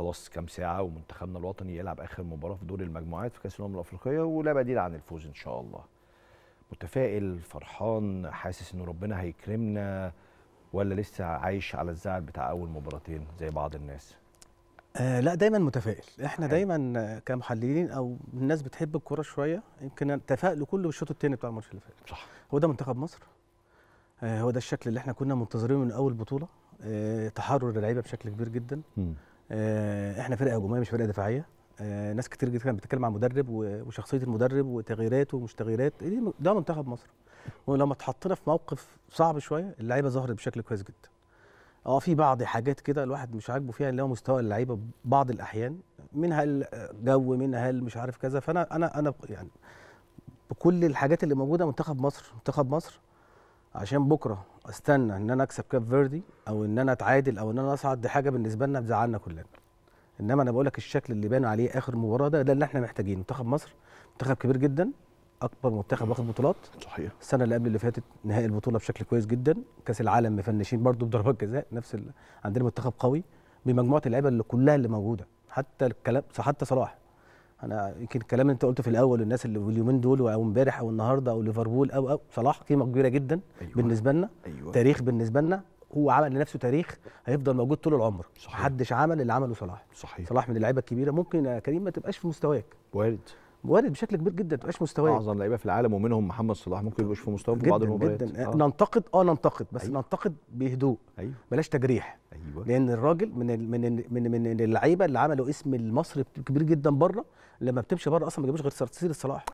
خلاص كام ساعه ومنتخبنا الوطني يلعب اخر مباراه في دور المجموعات في كاس الامم الافريقيه ولا بديل عن الفوز ان شاء الله متفائل فرحان حاسس ان ربنا هيكرمنا ولا لسه عايش على الزعل بتاع اول مباراتين زي بعض الناس آه لا دايما متفائل احنا دايما كمحللين او الناس بتحب الكوره شويه يمكن تفائلوا كله بالشوط الثاني بتاع الماتش اللي فات صح هو ده منتخب مصر آه هو ده الشكل اللي احنا كنا منتظرينه من اول بطوله آه تحرر اللعيبه بشكل كبير جدا م. آه، احنا فرقه هجوميه مش فرقه دفاعيه آه، ناس كتير جدا كانت بتتكلم عن مدرب وشخصيه المدرب وتغييراته ومش تغييرات ده منتخب مصر ولما اتحطينا في موقف صعب شويه اللعيبه ظهرت بشكل كويس جدا اه في بعض حاجات كده الواحد مش عاجبه فيها اللي هو مستوى اللعيبه بعض الاحيان منها الجو منها مش عارف كذا فانا انا انا يعني بكل الحاجات اللي موجوده منتخب مصر منتخب مصر عشان بكره استنى ان انا اكسب كاب فيردي او ان انا اتعادل او ان انا اصعد دي حاجه بالنسبه لنا بتزعلنا كلنا انما انا بقول لك الشكل اللي بان عليه اخر مباراه ده ده اللي احنا محتاجينه منتخب مصر منتخب كبير جدا اكبر منتخب واخد بطولات صحيح السنه اللي قبل اللي فاتت نهائي البطوله بشكل كويس جدا كاس العالم مفنشين برده بضربات جزاء نفس ال... عندنا منتخب قوي بمجموعه اللعيبه اللي كلها اللي موجوده حتى الكلام حتى صلاح انا يمكن الكلام اللي انت قلته في الاول الناس اللي اليومين دول او امبارح او النهارده او ليفربول او او صلاح قيمه كبيره جدا أيوة. بالنسبه لنا أيوة. تاريخ بالنسبه لنا هو عمل لنفسه تاريخ هيفضل موجود طول العمر صحيح محدش عمل اللي عمله صلاح صحيح صلاح من اللعيبه الكبيره ممكن يا كريم ما تبقاش في مستواك وارد وارد بشكل كبير جدا تبقاش مستواه اعظم لعيبه في العالم ومنهم محمد صلاح ممكن يبقوش في مستواه في بعض المباريات جدا آه. ننتقد اه ننتقد بس أيوه. ننتقد بهدوء أيوه. بلاش تجريح أيوه. لان الراجل من الـ من الـ من, من اللعيبه اللي عملوا اسم المصري كبير جدا بره لما بتمشي بره اصلا ما بيجيبوش غير سيره صلاح